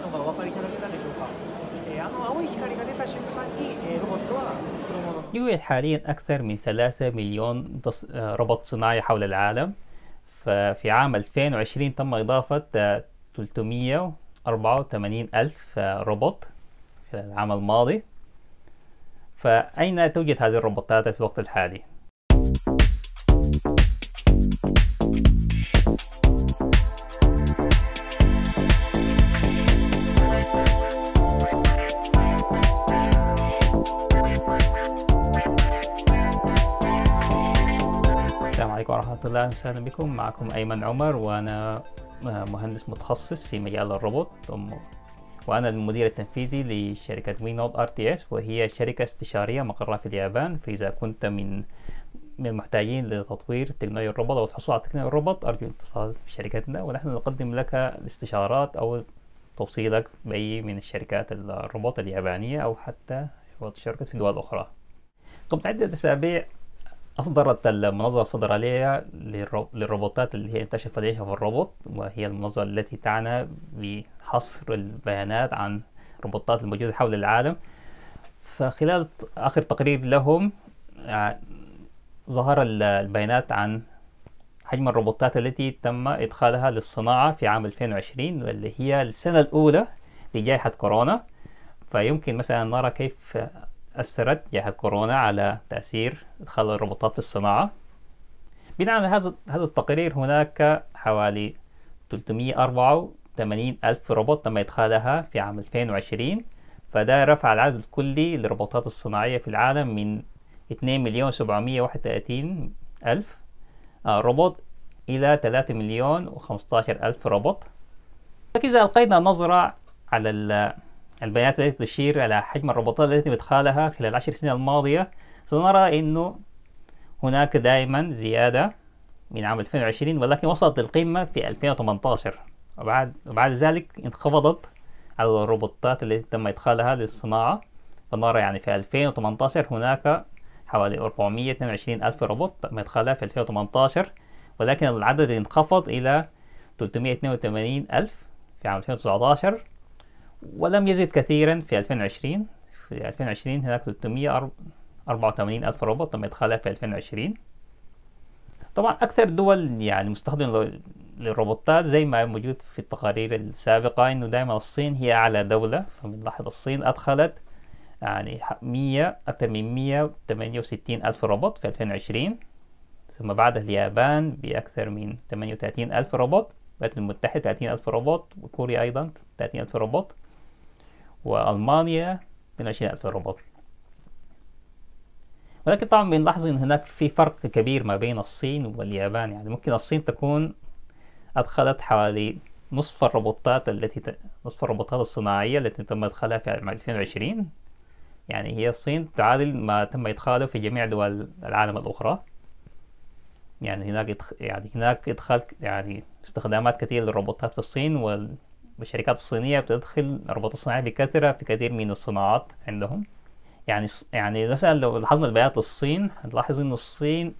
たのがお分かりいただけたでしょうか、えー、あの青い光が出た瞬間に、えー、ロボットは袋物 يوجد حاليا أكثر من ثلاثة مليون آه، روبوت صناعي حول العالم ففي عام 2020 تم إضافة 384 آه، ألف آه، روبوت خلال العام الماضي فأين توجد هذه الروبوتات في الوقت الحالي؟ الله وسهلا بكم معكم أيمن عمر وأنا آه، مهندس متخصص في مجال الروبوت وأنا المدير التنفيذي لشركة وينود ار تي اس وهي شركة استشارية مقرها في اليابان فإذا كنت من من المحتاجين لتطوير تقنية الروبوت أو الحصول على تقنية الروبوت أرجو الاتصال بشركتنا ونحن نقدم لك الاستشارات أو توصيلك بأي من الشركات الروبوت اليابانية أو حتى شركات في دول أخرى قبل عدة أسابيع أصدرت المنظمة الفدرالية للروبوتات اللي هي انتشرت لديها في الروبوت وهي المنظمة التي تعنى بحصر البيانات عن الروبوتات الموجودة حول العالم فخلال آخر تقرير لهم آه، ظهر البيانات عن حجم الروبوتات التي تم إدخالها للصناعة في عام 2020 واللي هي السنة الأولى لجائحة كورونا فيمكن مثلا نرى كيف أثرت جائحة كورونا على تأثير إدخال الروبوتات في الصناعة بناء على هذا هذا التقرير هناك حوالي 384 ألف روبوت تم إدخالها في عام 2020 فده رفع العدد الكلي للروبوتات الصناعية في العالم من 2 مليون 731 آه، ألف روبوت إلى 3 مليون و15 ألف روبوت فإذا ألقينا نظرة على البيانات التي تشير على حجم الروبوتات التي ادخالها خلال العشر سنين الماضية سنرى أنه هناك دائما زيادة من عام 2020 ولكن وصلت القمة في 2018 وبعد, وبعد ذلك انخفضت على الروبوتات التي تم إدخالها للصناعة فنرى يعني في 2018 هناك حوالي 422 ألف روبوت تم إدخالها في 2018 ولكن العدد انخفض إلى 382 ألف في عام 2019 ولم يزد كثيرا في 2020 في 2020 هناك 384 ألف روبوت تم إدخالها في 2020 طبعا أكثر دول يعني مستخدمة للروبوتات زي ما موجود في التقارير السابقة إنه دائما الصين هي أعلى دولة فبنلاحظ الصين أدخلت يعني 100 أكثر من 168 ألف روبوت في 2020 ثم بعدها اليابان بأكثر من 38 ألف روبوت الولايات المتحدة 30 ألف روبوت وكوريا أيضا 30 ألف روبوت وألمانيا من عشرين ألف روبل ولكن طبعا بنلاحظ ان هناك في فرق كبير ما بين الصين واليابان يعني ممكن الصين تكون ادخلت حوالي نصف الروبوتات التي ت... نصف الروبوتات الصناعية التي تم إدخالها في عام 2020 يعني هي الصين تعادل ما تم إدخاله في جميع دول العالم الأخرى يعني هناك يعني هناك إدخال يعني استخدامات كثيرة للروبوتات في الصين وال... والشركات الصينية بتدخل الروبوتات الصناعية بكثرة في كثير من الصناعات عندهم يعني يعني مثلا لو لاحظنا البيانات للصين هنلاحظ إن الصين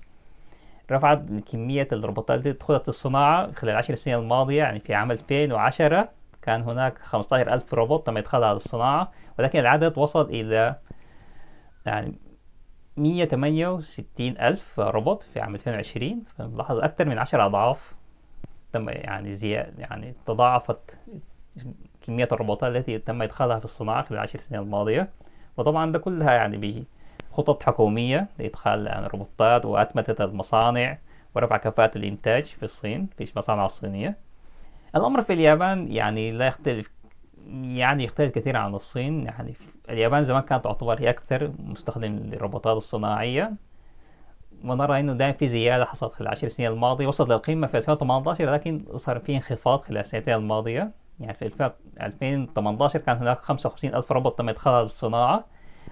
رفعت كمية الروبوتات اللي دخلت الصناعة خلال العشر سنين الماضية يعني في عام 2010 كان هناك 15 ألف روبوت تم إدخالها للصناعة ولكن العدد وصل إلى يعني 168 ألف روبوت في عام 2020 فنلاحظ أكثر من 10 أضعاف تم يعني زي يعني تضاعفت كمية الروبوتات التي تم إدخالها في الصناعة خلال العشر سنين الماضية وطبعا ده كلها يعني بخطط حكومية لإدخال الروبوتات وأتمتة المصانع ورفع كفاءة الإنتاج في الصين في المصانع الصينية الأمر في اليابان يعني لا يختلف يعني يختلف كثيرا عن الصين يعني اليابان زمان كانت تعتبر هي أكثر مستخدم للروبوتات الصناعية ونرى انه دائما في زياده حصلت خلال العشر سنين الماضيه وصلت للقمه في 2018 لكن صار في انخفاض خلال السنتين الماضيه يعني في 2018 كان هناك 55 ألف روبوت تم إدخالها للصناعة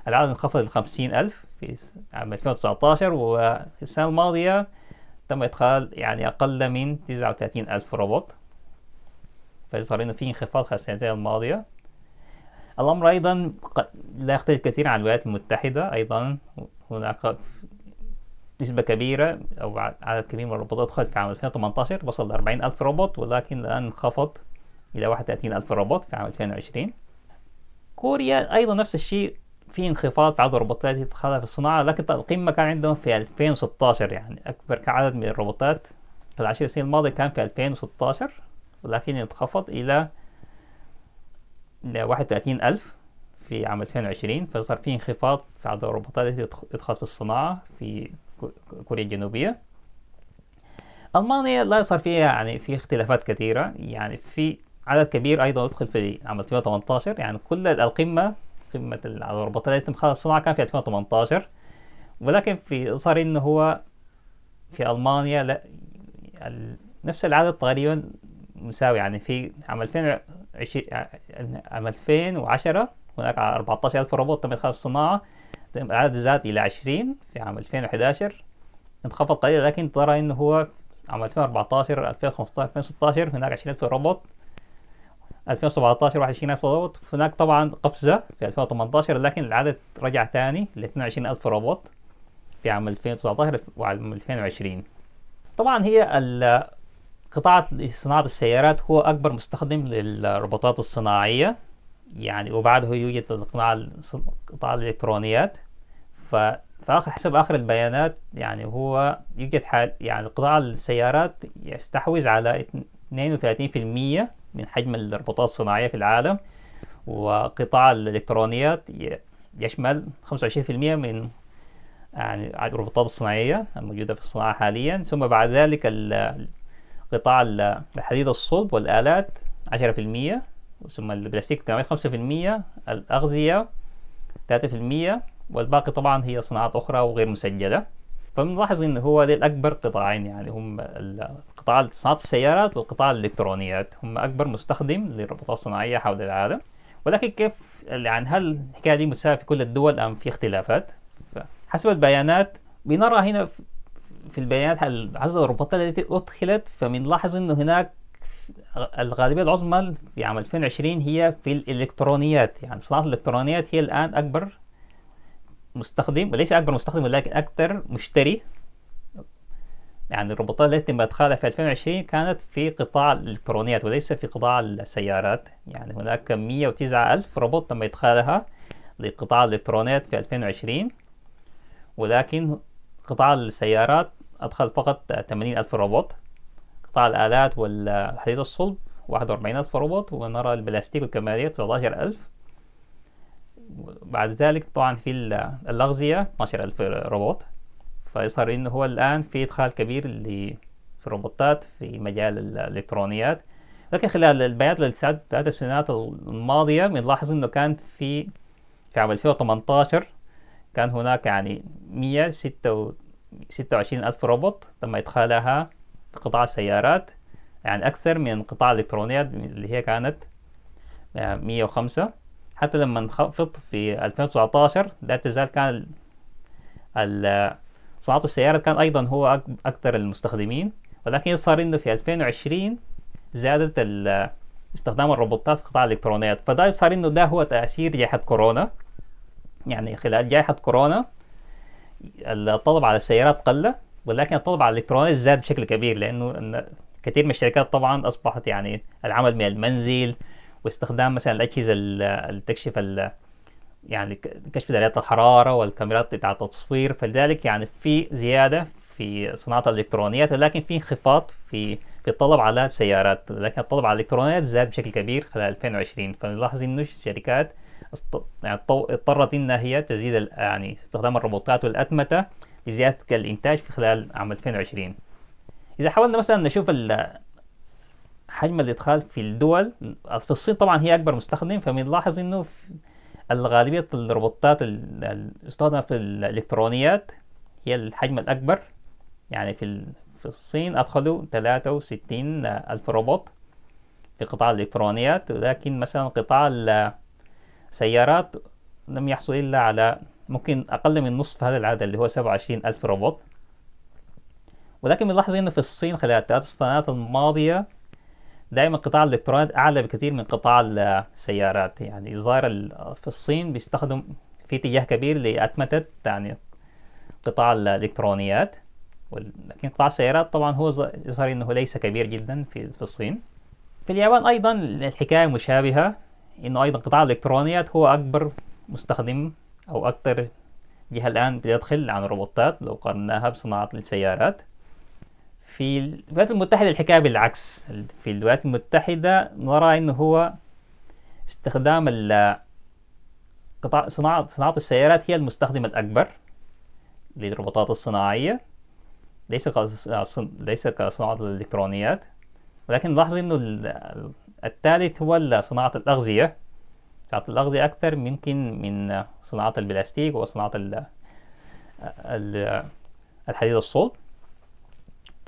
العدد انخفض ل 50 ألف في عام 2019 وفي السنة الماضية تم إدخال يعني أقل من 39 ألف روبوت فيظهر إنه في انخفاض خلال السنتين الماضية الأمر أيضا لا يختلف كثيرا عن الولايات المتحدة أيضا هناك نسبة كبيرة أو عدد كبير من الروبوتات دخلت في عام 2018 وصل ل 40 ألف روبوت ولكن الآن انخفض إلى الف روبوت في عام 2020 كوريا أيضا نفس الشيء في انخفاض في عدد الروبوتات اللي في الصناعة لكن القمة كان عندهم في 2016 يعني أكبر عدد من الروبوتات في العشر سنين الماضية كان في 2016 ولكن انخفض إلى واحد وتلاتين ألف في عام 2020 فصار في انخفاض في عدد الروبوتات التي تدخل في الصناعة في كوريا الجنوبية ألمانيا لا صار فيها يعني في اختلافات كثيرة يعني في عدد كبير ايضا ادخل في عام 2018 يعني كل القمه قمه الرباطيه الخلق الصناعه كان في 2018 ولكن في صار انه هو في المانيا لا نفس العدد تقريبا مساوي يعني في عام 2020 عام 2010 هناك 14000 روبوت تم ادخال الصناعه العدد زاد الى 20 في عام 2011 انخفض قليلا لكن ترى انه هو عام 2014 2015 2016 هناك 20000 روبوت 2017 21000 روبوت هناك طبعا قفزة في 2018 لكن العدد رجع تاني ل 22000 روبوت في عام 2019 وعام 2020 طبعا هي قطاع صناعة السيارات هو أكبر مستخدم للروبوتات الصناعية يعني وبعده يوجد قطاع الإلكترونيات ف فآخر حسب آخر البيانات يعني هو يوجد حال يعني قطاع السيارات يستحوذ على 32% من حجم الروبوتات الصناعية في العالم وقطاع الإلكترونيات يشمل 25% من يعني الروبوتات الصناعية الموجودة في الصناعة حاليا ثم بعد ذلك قطاع الحديد الصلب والآلات 10% ثم البلاستيك كمان 5% الأغذية 3% والباقي طبعا هي صناعات أخرى وغير مسجلة فبنلاحظ انه هو دي اكبر قطاعين يعني هم قطاع صناعه السيارات والقطاع الالكترونيات هم اكبر مستخدم للروبوتات الصناعيه حول العالم ولكن كيف يعني هل الحكايه دي متساويه في كل الدول ام في اختلافات؟ حسب البيانات بنرى هنا في البيانات حسب الروبوتات التي ادخلت فبنلاحظ انه هناك الغالبيه العظمى في عام 2020 هي في الالكترونيات يعني صناعه الالكترونيات هي الان اكبر مستخدم وليس اكبر مستخدم ولكن اكثر مشتري يعني الروبوتات التي تم ادخالها في 2020 كانت في قطاع الالكترونيات وليس في قطاع السيارات يعني هناك 109 الف روبوت تم ادخالها لقطاع الالكترونيات في 2020 ولكن قطاع السيارات ادخل فقط 80 الف روبوت قطاع الالات والحديد الصلب 41 الف روبوت ونرى البلاستيك والكماليات الف بعد ذلك طبعا في الأغذية 12000 روبوت فيظهر إنه هو الآن في إدخال كبير في الروبوتات في مجال الإلكترونيات لكن خلال البيانات للسنوات السنوات الماضية بنلاحظ إنه كان في في عام 2018 كان هناك يعني 126000 ألف روبوت تم إدخالها في قطاع السيارات يعني أكثر من قطاع الإلكترونيات اللي هي كانت 105 آه، حتى لما انخفض في 2019 لا تزال كان صناعة السيارات كان أيضا هو أكثر المستخدمين ولكن صار إنه في 2020 زادت استخدام الروبوتات في قطاع الإلكترونيات فده صار إنه ده هو تأثير جائحة كورونا يعني خلال جائحة كورونا الطلب على السيارات قل ولكن الطلب على الإلكترونيات زاد بشكل كبير لأنه كثير من الشركات طبعا أصبحت يعني العمل من المنزل واستخدام مثلا الاجهزه اللي تكشف يعني كشف درجات الحراره والكاميرات بتاعه التصوير فلذلك يعني في زياده في صناعه الالكترونيات لكن في انخفاض في في الطلب على السيارات لكن الطلب على الالكترونيات زاد بشكل كبير خلال 2020 فنلاحظ انه الشركات يعني اضطرت انها هي تزيد يعني استخدام الروبوتات والاتمته لزياده الانتاج في خلال عام 2020 اذا حاولنا مثلا نشوف حجم الادخال في الدول في الصين طبعا هي اكبر مستخدم فبنلاحظ انه الغالبيه الروبوتات المستخدمة في الالكترونيات هي الحجم الاكبر يعني في في الصين أدخلوا 63 ألف روبوت في قطاع الإلكترونيات ولكن مثلا قطاع السيارات لم يحصل إلا على ممكن أقل من نصف هذا العدد اللي هو 27 ألف روبوت ولكن بنلاحظ إنه في الصين خلال الثلاث سنوات الماضية دائما قطاع الالكترونيات اعلى بكثير من قطاع السيارات يعني ظاهر في الصين بيستخدم في اتجاه كبير لاتمته يعني قطاع الالكترونيات لكن قطاع السيارات طبعا هو يظهر انه ليس كبير جدا في في الصين في اليابان ايضا الحكايه مشابهه انه ايضا قطاع الالكترونيات هو اكبر مستخدم او اكثر جهه الان بتدخل عن الروبوتات لو قارناها بصناعه السيارات في الولايات المتحدة الحكاية بالعكس في الولايات المتحدة نرى إنه هو استخدام قطاع صناعة صناعة السيارات هي المستخدم الأكبر للروبوتات الصناعية ليس ليس كصناعة الإلكترونيات ولكن لاحظ إنه الثالث هو صناعة الأغذية صناعة الأغذية أكثر ممكن من صناعة البلاستيك وصناعة الحديد الصلب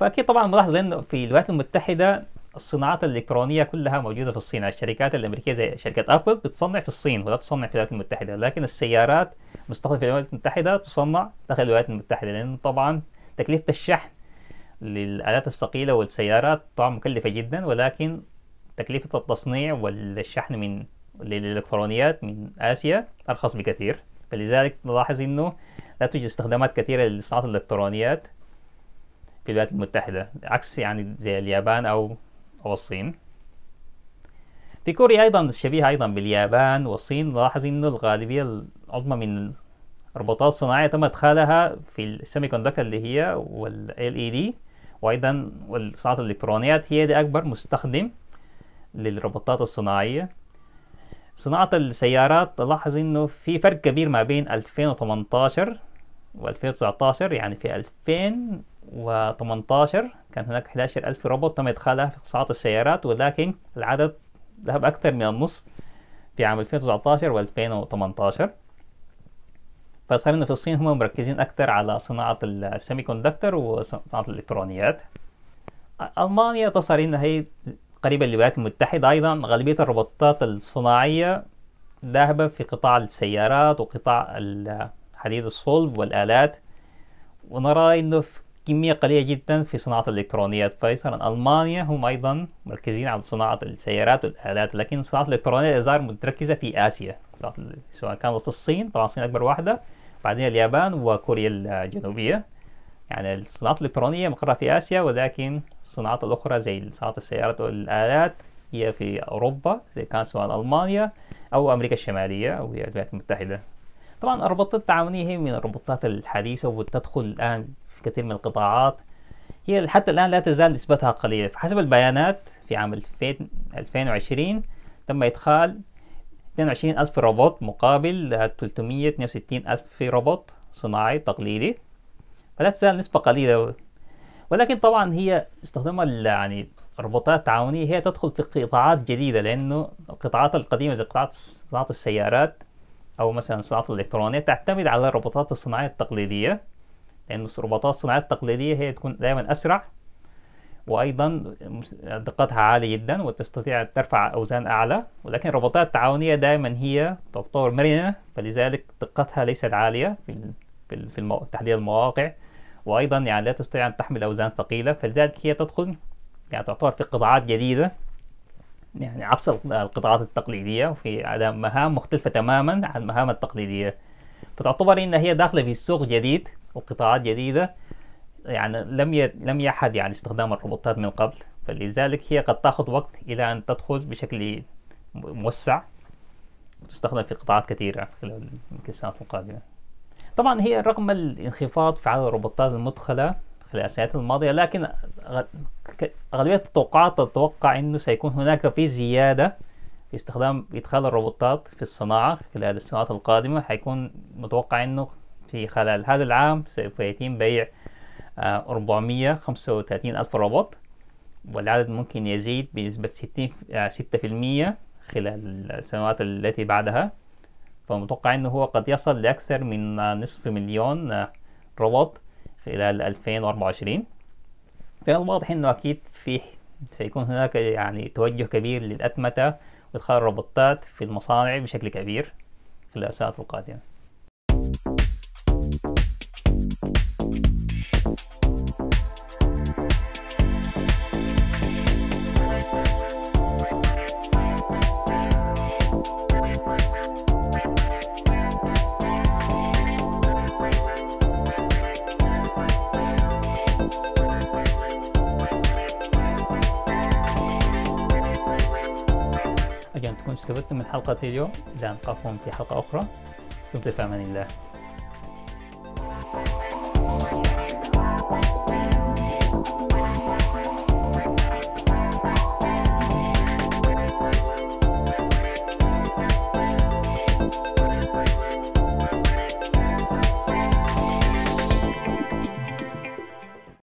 فاكيد طبعا ملاحظ لان في الولايات المتحده الصناعات الالكترونيه كلها موجوده في الصين الشركات الامريكيه زي شركه ابل بتصنع في الصين ولا تصنع في الولايات المتحده لكن السيارات مستخدمه في الولايات المتحده تصنع داخل الولايات المتحده لان طبعا تكلفه الشحن للالات الثقيله والسيارات طبعا مكلفه جدا ولكن تكلفه التصنيع والشحن من للالكترونيات من اسيا ارخص بكثير فلذلك نلاحظ انه لا توجد استخدامات كثيره لصناعه الالكترونيات في الولايات المتحدة عكس يعني زي اليابان أو أو الصين في كوريا أيضا شبيهة أيضا باليابان والصين لاحظ إنه الغالبية العظمى من الروبوتات الصناعية تم إدخالها في السيمي كوندكتر اللي هي والـ LED وأيضا والصناعات الإلكترونيات هي دي أكبر مستخدم للروبوتات الصناعية صناعة السيارات لاحظ إنه في فرق كبير ما بين 2018 و 2019 يعني في 2000 2018 كان هناك ألف روبوت تم إدخالها في قطاعات السيارات ولكن العدد ذهب أكثر من النصف في عام 2019 و 2018 فصار إنه في الصين هم مركزين أكثر على صناعة السيمي كوندكتر وصناعة الإلكترونيات ألمانيا تصار إنها هي قريبة للولايات المتحدة أيضا غالبية الروبوتات الصناعية ذاهبة في قطاع السيارات وقطاع الحديد الصلب والآلات ونرى انه في كمية قليلة جدا في صناعة الإلكترونيات فمثلا ألمانيا هم أيضا مركزين على صناعة السيارات والآلات لكن صناعة الإلكترونيات الأزار متركزة في آسيا سواء كانت في الصين طبعا الصين أكبر واحدة بعدين اليابان وكوريا الجنوبية يعني الصناعة الإلكترونية مقرة في آسيا ولكن الصناعات الأخرى زي صناعة السيارات والآلات هي في أوروبا زي كان سواء ألمانيا أو أمريكا الشمالية أو الولايات المتحدة طبعا الروبوتات التعاونية هي من الروبوتات الحديثة وتدخل الآن في كثير من القطاعات هي حتى الآن لا تزال نسبتها قليلة فحسب البيانات في عام 2020 تم إدخال 22 ألف روبوت مقابل 362 ألف روبوت صناعي تقليدي فلا تزال نسبة قليلة ولكن طبعا هي استخدام يعني الروبوتات التعاونية هي تدخل في قطاعات جديدة لأنه القطاعات القديمة زي قطاعات صناعة السيارات أو مثلا صناعة الإلكترونية تعتمد على الروبوتات الصناعية التقليدية لأن الروبوتات الصناعية التقليدية هي تكون دائما أسرع وأيضا دقتها عالية جدا وتستطيع أن ترفع أوزان أعلى ولكن الروبوتات التعاونية دائما هي تعتبر مرنة فلذلك دقتها ليست عالية في في تحديد المواقع وأيضا يعني لا تستطيع أن تحمل أوزان ثقيلة فلذلك هي تدخل يعني تعتبر في قطاعات جديدة يعني عكس القطاعات التقليدية وفي على مهام مختلفة تماما عن المهام التقليدية فتعتبر إن هي داخلة في سوق جديد وقطاعات جديدة يعني لم لم يحد يعني استخدام الروبوتات من قبل فلذلك هي قد تأخذ وقت إلى أن تدخل بشكل موسع وتستخدم في قطاعات كثيرة خلال السنوات القادمة طبعا هي رغم الانخفاض في عدد الروبوتات المدخلة خلال السنوات الماضية لكن أغلبية التوقعات تتوقع أنه سيكون هناك في زيادة في استخدام إدخال الروبوتات في الصناعة خلال السنوات القادمة حيكون متوقع أنه في خلال هذا العام سوف يتم بيع 435 آه، ألف روبوت والعدد ممكن يزيد بنسبة آه، في المية خلال السنوات التي بعدها فمتوقع أنه هو قد يصل لأكثر من آه، نصف مليون روبوت خلال 2024 الواضح أنه أكيد في سيكون هناك يعني توجه كبير للأتمتة وإدخال الروبوتات في المصانع بشكل كبير في السنوات القادمة أرجو أن تكونوا استفدتم من حلقة اليوم إلى أن نلقاكم في حلقة أخرى دمتم في أمان الله